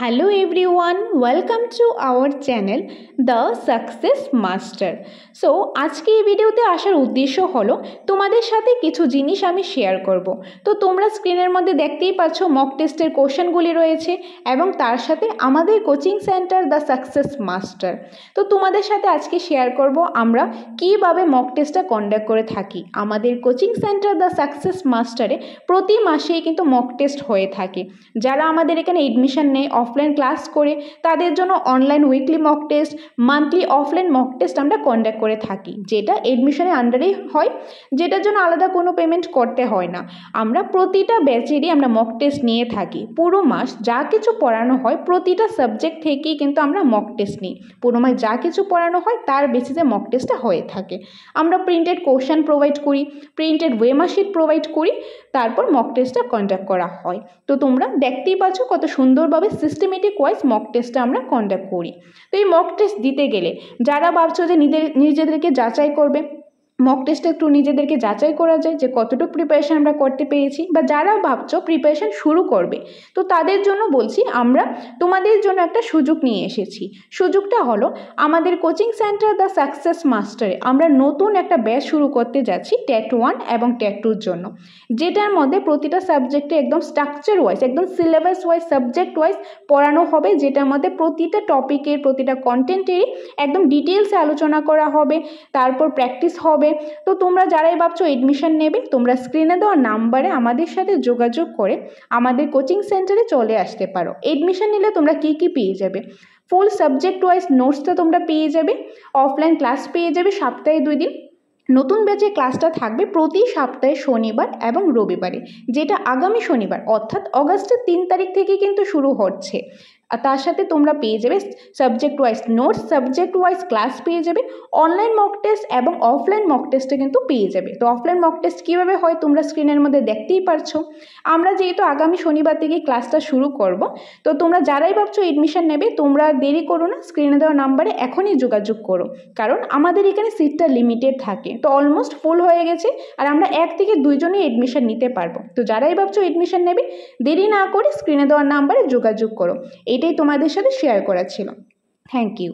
hello everyone welcome to our channel the success master so আজকে এই ভিডিওতে আসার উদ্দেশ্য হলো তোমাদের সাথে কিছু জিনিস আমি শেয়ার করব তো তোমরা স্ক্রিনের মধ্যে দেখতেই পাচ্ছ মক টেস্টের কোশ্চেনগুলি রয়েছে এবং তার সাথে আমাদের coaching center the success master তো তোমাদের সাথে আজকে শেয়ার করব আমরা কীভাবে মক টেস্টটা কন্ডাক্ট করে থাকি আমাদের কোচিং সেন্টার দ্য সাকসেস মাস্টারে প্রতি মাসেই কিন্তু মক টেস্ট হয়ে থাকে যারা আমাদের এখানে এডমিশন নেয় অফলাইন ক্লাস করে তাদের জন্য online weekly mock test monthly offline mock test আমরা কন্ডাক্ট করে থাকি যেটা এডমিশনের আন্ডারেই হয় যেটার জন্য আলাদা কোনো পেমেন্ট করতে হয় না আমরা প্রতিটা ব্যাচেরই আমরা মক টেস্ট নিয়ে থাকি পুরো মাস যা কিছু পড়ানো হয় প্রতিটা সাবজেক্ট থেকেই কিন্তু আমরা মক টেস্ট নিই পুরো মাস যা কিছু পড়ানো হয় তার বেসিসে মক টেস্টটা হয়ে থাকে আমরা প্রিন্টেড কোশ্চেন প্রোভাইড করি প্রিন্টেড ওয়েমাশিট প্রোভাইড করি তারপর মক টেস্টটা কন্ডাক্ট করা হয় তো তোমরা দেখতেই পাচ্ছ কত সুন্দরভাবে সিস্টেম সিস্টেমেটিক ওয়াইজ মক টেস্টটা আমরা কন্ডাক্ট করি তো এই মক টেস্ট দিতে গেলে যারা ভাবছো যে নিজেদেরকে যাচাই করবে মক টেস্টে একটু নিজেদেরকে যাচাই করা যায় যে কতটুকু প্রিপারেশান আমরা করতে পেরেছি বা যারা ভাবছ প্রিপারেশান শুরু করবে তো তাদের জন্য বলছি আমরা তোমাদের জন্য একটা সুযোগ নিয়ে এসেছি সুযোগটা হলো আমাদের কোচিং সেন্টার দ্য সাকসেস মাস্টারে আমরা নতুন একটা ব্যাচ শুরু করতে যাচ্ছি ট্যাট ওয়ান এবং ট্যাট টুর জন্য যেটার মধ্যে প্রতিটা সাবজেক্টে একদম স্ট্রাকচার ওয়াইজ একদম সিলেবাস ওয়াইজ সাবজেক্ট ওয়াইজ পড়ানো হবে যেটার মধ্যে প্রতিটা টপিকের প্রতিটা কন্টেন্টেরই একদম ডিটেলসে আলোচনা করা হবে তারপর প্র্যাকটিস হবে হবে তো তোমরা যারাই ভাবছো এডমিশন নেবে তোমরা স্ক্রিনে দেওয়া নাম্বারে আমাদের সাথে যোগাযোগ করে আমাদের কোচিং সেন্টারে চলে আসতে পারো এডমিশন নিলে তোমরা কি কি পেয়ে যাবে ফুল সাবজেক্ট ওয়াইজ নোটস তো তোমরা পেয়ে যাবে অফলাইন ক্লাস পেয়ে যাবে সপ্তাহে দুই দিন নতুন ব্যাচে ক্লাসটা থাকবে প্রতি সপ্তাহে শনিবার এবং রবিবারে যেটা আগামী শনিবার অর্থাৎ অগাস্টের তিন তারিখ থেকে কিন্তু শুরু হচ্ছে আর তার সাথে তোমরা পেয়ে যাবে subject wise notes subject wise class পেয়ে যাবে অনলাইন মক টেস্ট এবং অফলাইন মক টেস্টে কিন্তু পেয়ে যাবে তো অফলাইন মক টেস্ট কীভাবে হয় তোমরা স্ক্রিনের মধ্যে দেখতেই পারছো আমরা যেহেতু আগামী শনিবার থেকে ক্লাসটা শুরু করব তো তোমরা যারাই ভাবছো এডমিশন নেবে তোমরা দেরি করো না স্ক্রিনে দেওয়া নাম্বারে এখনই যোগাযোগ করো কারণ আমাদের এখানে সিটটা লিমিটেড থাকে তো অলমোস্ট ফুল হয়ে গেছে আর আমরা এক থেকে দুইজনেই এডমিশন নিতে পারবো তো যারাই ভাবছো এডমিশন নেবে দেরি না করে স্ক্রিনে দেওয়ার নাম্বারে যোগাযোগ করো এটাই তোমাদের সাথে শেয়ার করার ছিল থ্যাংক ইউ